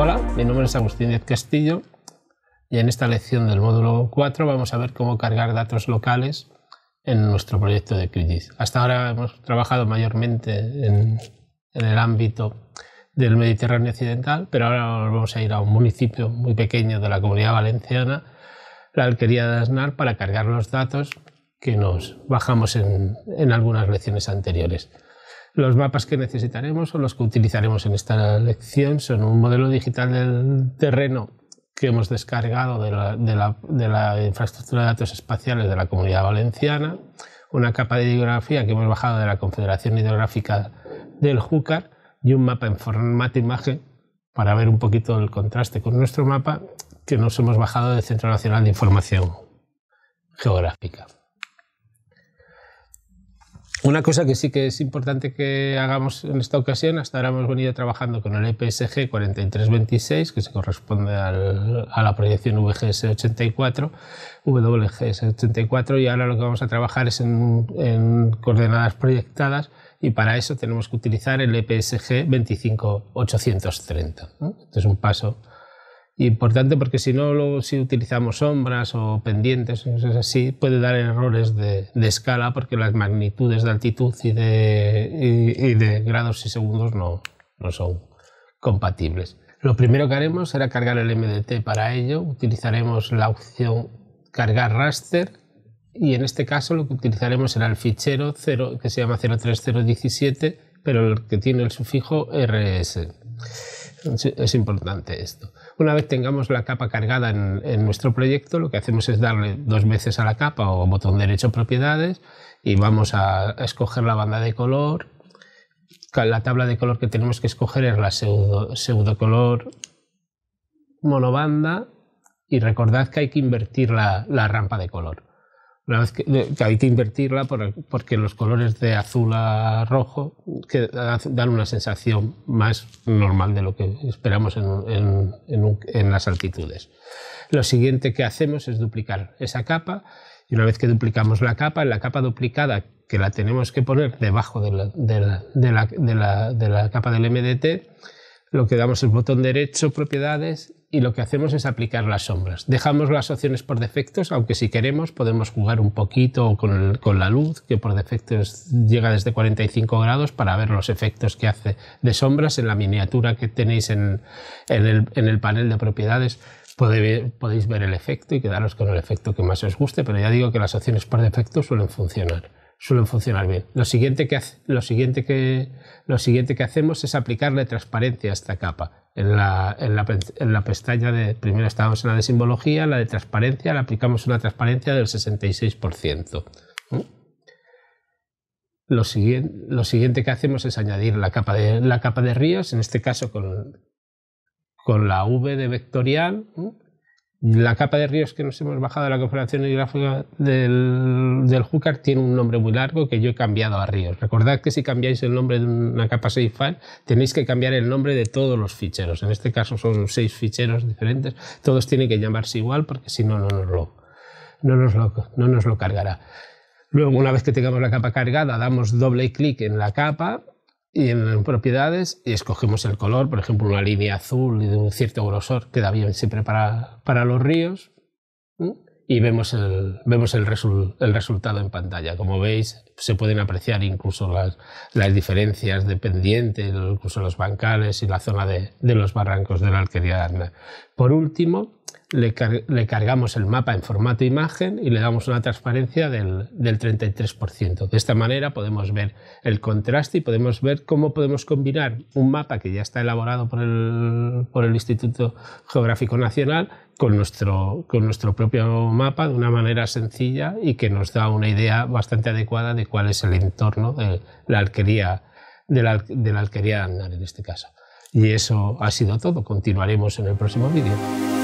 Hola, mi nombre es Agustín Castillo y en esta lección del módulo 4 vamos a ver cómo cargar datos locales en nuestro proyecto de QGIS. Hasta ahora hemos trabajado mayormente en, el ámbito del Mediterráneo Occidental, pero ahora vamos a ir a un municipio muy pequeño de la Comunidad Valenciana, la Alquería de Aznar, para cargar los datos que nos bajamos en algunas lecciones anteriores. Los mapas que necesitaremos o los que utilizaremos en esta lección son un modelo digital del terreno que hemos descargado de la, infraestructura de datos espaciales de la Comunidad Valenciana, una capa de hidrografía que hemos bajado de la Confederación Hidrográfica del Júcar y un mapa en formato imagen para ver un poquito el contraste con nuestro mapa que nos hemos bajado del Centro Nacional de Información Geográfica. Una cosa que sí que es importante que hagamos en esta ocasión, hasta ahora hemos venido trabajando con el EPSG 4326, que se corresponde a la proyección VGS 84, WGS 84, y ahora lo que vamos a trabajar es en, coordenadas proyectadas, y para eso tenemos que utilizar el EPSG 25830. ¿no? Este es un paso Importante porque si no, si utilizamos sombras o pendientes, cosas así, puede dar errores de, escala porque las magnitudes de altitud y de, de grados y segundos no, no son compatibles. Lo primero que haremos será cargar el MDT. Para ello utilizaremos la opción cargar raster y en este caso lo que utilizaremos será el fichero 0, que se llama 03017, pero el que tiene el sufijo RS. Es importante esto. Una vez tengamos la capa cargada en, nuestro proyecto, lo que hacemos es darle dos veces a la capa o botón derecho propiedades y vamos a escoger la banda de color. La tabla de color que tenemos que escoger es la pseudo, color monobanda y recordad que hay que invertir la rampa de color una vez que, hay que invertirla porque los colores de azul a rojo que dan una sensación más normal de lo que esperamos en, las altitudes. Lo siguiente que hacemos es duplicar esa capa y una vez que duplicamos la capa, la capa duplicada que la tenemos que poner debajo de la, de la capa del MDT, lo que damos es botón derecho, propiedades y lo que hacemos es aplicar las sombras. Dejamos las opciones por defectos, aunque si queremos podemos jugar un poquito con, la luz, que por defecto llega desde 45 grados, para ver los efectos que hace de sombras en la miniatura que tenéis en, el, en el panel de propiedades podéis ver el efecto y quedaros con el efecto que más os guste, pero ya digo que las opciones por defecto suelen funcionar suelen funcionar bien. Lo siguiente, que, lo siguiente que, lo siguiente que hacemos es aplicarle transparencia a esta capa. En la, en la, pestaña de, primero estábamos en la de simbología, la de transparencia, le aplicamos una transparencia del 66%. ¿Mm? Lo siguiente, lo siguiente que hacemos es añadir la capa de, la capa de ríos, en este caso con, con la V de vectorial, ¿Mm? La capa de ríos que nos hemos bajado de la configuración Hidrográfica del, del Júcar tiene un nombre muy largo que yo he cambiado a ríos. Recordad que si cambiáis el nombre de una capa save file, tenéis que cambiar el nombre de todos los ficheros. En este caso son seis ficheros diferentes. Todos tienen que llamarse igual porque si no, no nos lo, no nos lo cargará. Luego, una vez que tengamos la capa cargada, damos doble clic en la capa y en propiedades y escogemos el color, por ejemplo, una línea azul de un cierto grosor, queda bien siempre para, para los ríos, y vemos, el, vemos el, el, resultado en pantalla. Como veis, se pueden apreciar incluso las, las diferencias de pendiente, incluso los bancales y la zona de, de los barrancos de la alquería de Arna. Por último, le, cargamos el mapa en formato imagen y le damos una transparencia del, 33%. De esta manera podemos ver el contraste y podemos ver cómo podemos combinar un mapa que ya está elaborado por el, Instituto Geográfico Nacional con nuestro, propio mapa de una manera sencilla y que nos da una idea bastante adecuada de cuál es el entorno de la alquería, de la, de la alquería de en este caso. Y eso ha sido todo. Continuaremos en el próximo vídeo.